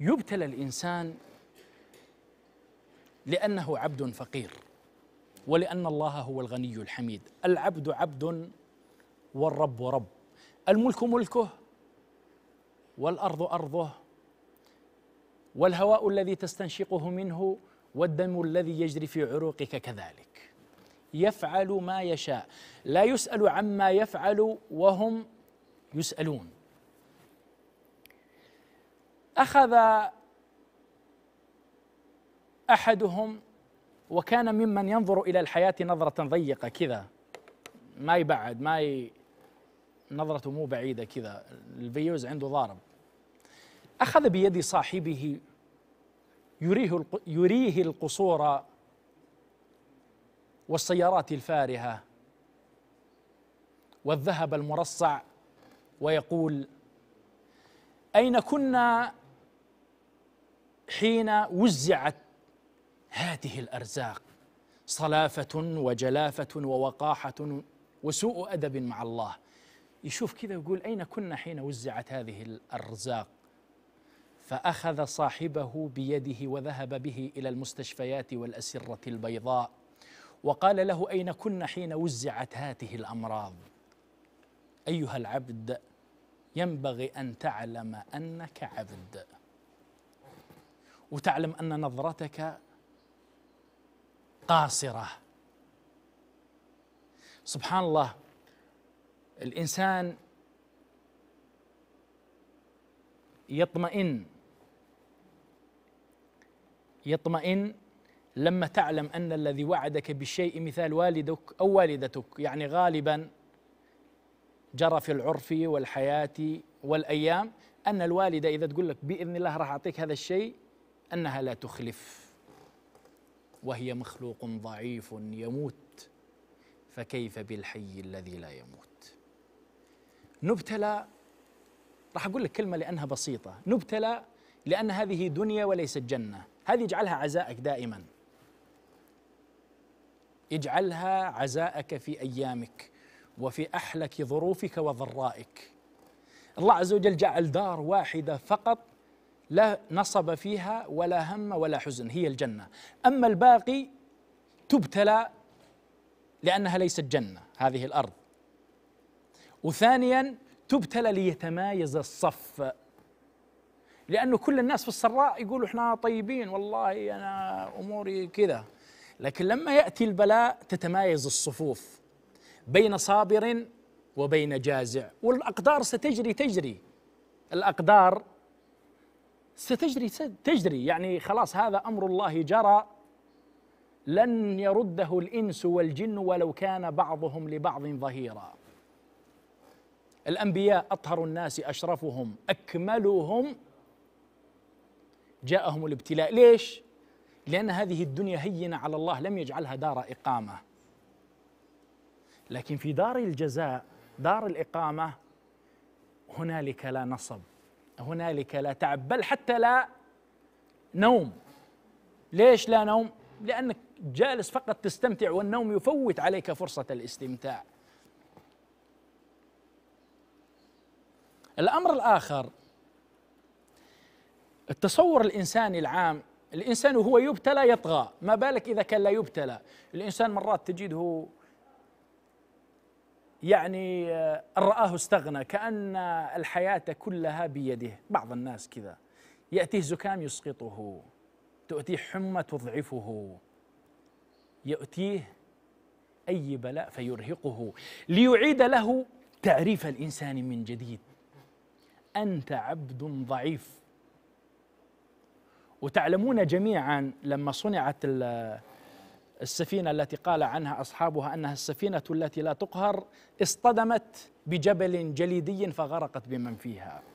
يبتلى الانسان لانه عبد فقير ولان الله هو الغني الحميد العبد عبد والرب رب الملك ملكه والارض ارضه والهواء الذي تستنشقه منه والدم الذي يجري في عروقك كذلك يفعل ما يشاء لا يسال عما يفعل وهم يسالون اخذ احدهم وكان ممن ينظر الى الحياه نظره ضيقه كذا ما يبعد ما ي... نظرته مو بعيده كذا الفيوز عنده ضارب اخذ بيد صاحبه يريه يريه القصور والسيارات الفارهه والذهب المرصع ويقول اين كنا حين وزعت هذه الارزاق صلافه وجلافه ووقاحه وسوء ادب مع الله يشوف كذا يقول اين كنا حين وزعت هذه الارزاق فاخذ صاحبه بيده وذهب به الى المستشفيات والاسره البيضاء وقال له اين كنا حين وزعت هذه الامراض ايها العبد ينبغي ان تعلم انك عبد وتعلم ان نظرتك قاصره سبحان الله الانسان يطمئن يطمئن لما تعلم ان الذي وعدك بالشيء مثال والدك او والدتك يعني غالبا جرى في العرف والحياه والايام ان الوالده اذا تقول لك باذن الله راح اعطيك هذا الشيء أنها لا تخلف وهي مخلوق ضعيف يموت فكيف بالحي الذي لا يموت نبتلى راح أقول لك كلمة لأنها بسيطة نبتلى لأن هذه دنيا وليست جنة هذه يجعلها عزائك دائما اجعلها عزائك في أيامك وفي أحلك ظروفك وضرائك الله عز وجل جعل دار واحدة فقط لا نصب فيها ولا هم ولا حزن هي الجنة أما الباقي تبتلى لأنها ليست جنة هذه الأرض وثانيا تبتلى ليتمايز الصف لأنه كل الناس في السراء يقولوا احنا طيبين والله أنا أموري كذا لكن لما يأتي البلاء تتمايز الصفوف بين صابر وبين جازع والأقدار ستجري تجري الأقدار ستجري تجري يعني خلاص هذا امر الله جرى لن يرده الانس والجن ولو كان بعضهم لبعض ظهيرا الانبياء اطهر الناس اشرفهم اكملهم جاءهم الابتلاء ليش لان هذه الدنيا هينه على الله لم يجعلها دار اقامه لكن في دار الجزاء دار الاقامه هنالك لا نصب هنالك لا تعب بل حتى لا نوم ليش لا نوم لانك جالس فقط تستمتع والنوم يفوت عليك فرصه الاستمتاع الامر الاخر التصور الانساني العام الانسان وهو يبتلى يطغى ما بالك اذا كان لا يبتلى الانسان مرات تجده يعني ان آه، رآه استغنى كأن الحياة كلها بيده بعض الناس كذا يأتيه زكام يسقطه تؤتيه حمى تضعفه يأتيه أي بلاء فيرهقه ليعيد له تعريف الإنسان من جديد أنت عبد ضعيف وتعلمون جميعا لما صنعت السفينة التي قال عنها أصحابها أنها السفينة التي لا تقهر اصطدمت بجبل جليدي فغرقت بمن فيها